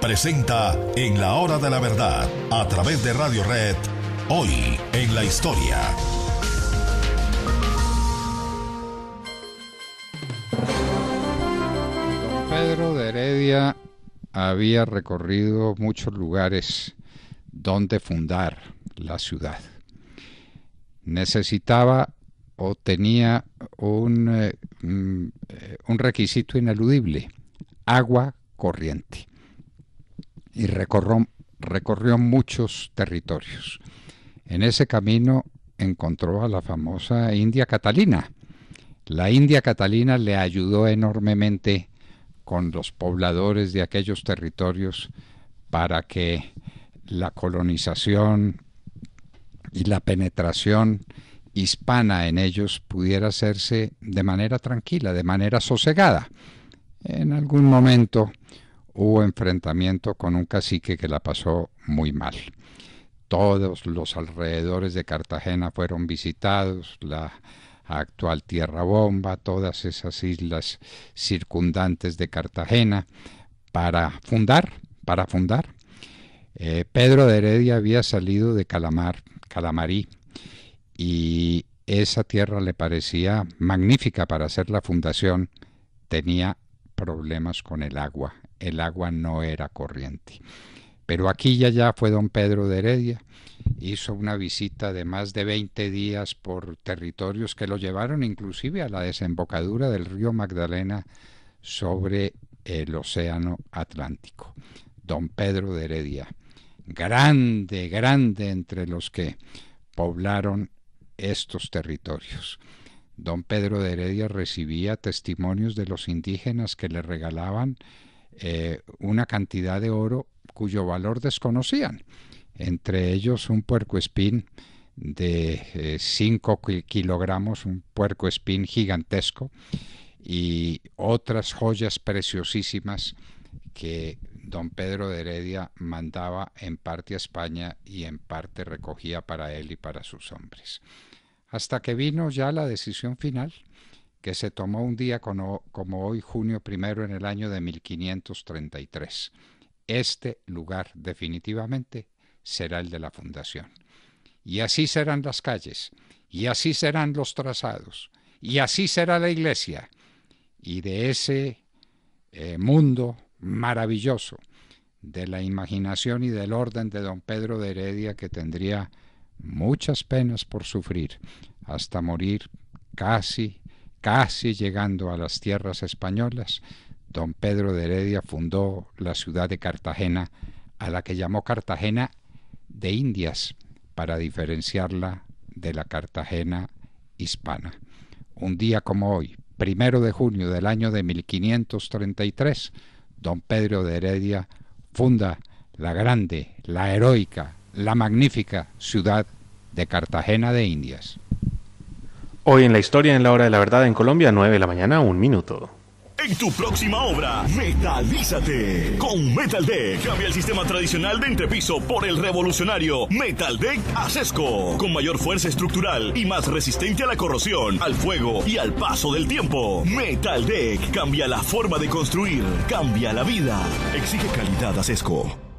presenta en la hora de la verdad a través de Radio Red, hoy en la historia. Pedro de Heredia había recorrido muchos lugares donde fundar la ciudad. Necesitaba o tenía un, eh, mm, eh, un requisito ineludible, agua corriente. Y recorrió muchos territorios. En ese camino encontró a la famosa India Catalina. La India Catalina le ayudó enormemente con los pobladores de aquellos territorios para que la colonización y la penetración hispana en ellos pudiera hacerse de manera tranquila, de manera sosegada. En algún momento hubo enfrentamiento con un cacique que la pasó muy mal. Todos los alrededores de Cartagena fueron visitados, la actual Tierra Bomba, todas esas islas circundantes de Cartagena, para fundar, para fundar. Eh, Pedro de Heredia había salido de Calamar, Calamarí, y esa tierra le parecía magnífica para hacer la fundación. Tenía problemas con el agua el agua no era corriente. Pero aquí y allá fue don Pedro de Heredia, hizo una visita de más de 20 días por territorios que lo llevaron inclusive a la desembocadura del río Magdalena sobre el Océano Atlántico. Don Pedro de Heredia, grande, grande entre los que poblaron estos territorios. Don Pedro de Heredia recibía testimonios de los indígenas que le regalaban eh, una cantidad de oro cuyo valor desconocían, entre ellos un puercoespín de 5 eh, kilogramos, un puercoespín gigantesco y otras joyas preciosísimas que don Pedro de Heredia mandaba en parte a España y en parte recogía para él y para sus hombres. Hasta que vino ya la decisión final que se tomó un día como, hoy, junio primero, en el año de 1533. Este lugar definitivamente será el de la fundación. Y así serán las calles, y así serán los trazados, y así será la iglesia. Y de ese eh, mundo maravilloso, de la imaginación y del orden de don Pedro de Heredia, que tendría muchas penas por sufrir, hasta morir casi Casi llegando a las tierras españolas, don Pedro de Heredia fundó la ciudad de Cartagena, a la que llamó Cartagena de Indias, para diferenciarla de la Cartagena hispana. Un día como hoy, primero de junio del año de 1533, don Pedro de Heredia funda la grande, la heroica, la magnífica ciudad de Cartagena de Indias. Hoy en la historia, en la hora de la verdad en Colombia, 9 de la mañana, un minuto. En tu próxima obra, metalízate. Con Metal MetalDeck, cambia el sistema tradicional de entrepiso por el revolucionario Metal MetalDeck Acesco. Con mayor fuerza estructural y más resistente a la corrosión, al fuego y al paso del tiempo. Metal Deck, cambia la forma de construir, cambia la vida. Exige calidad Acesco.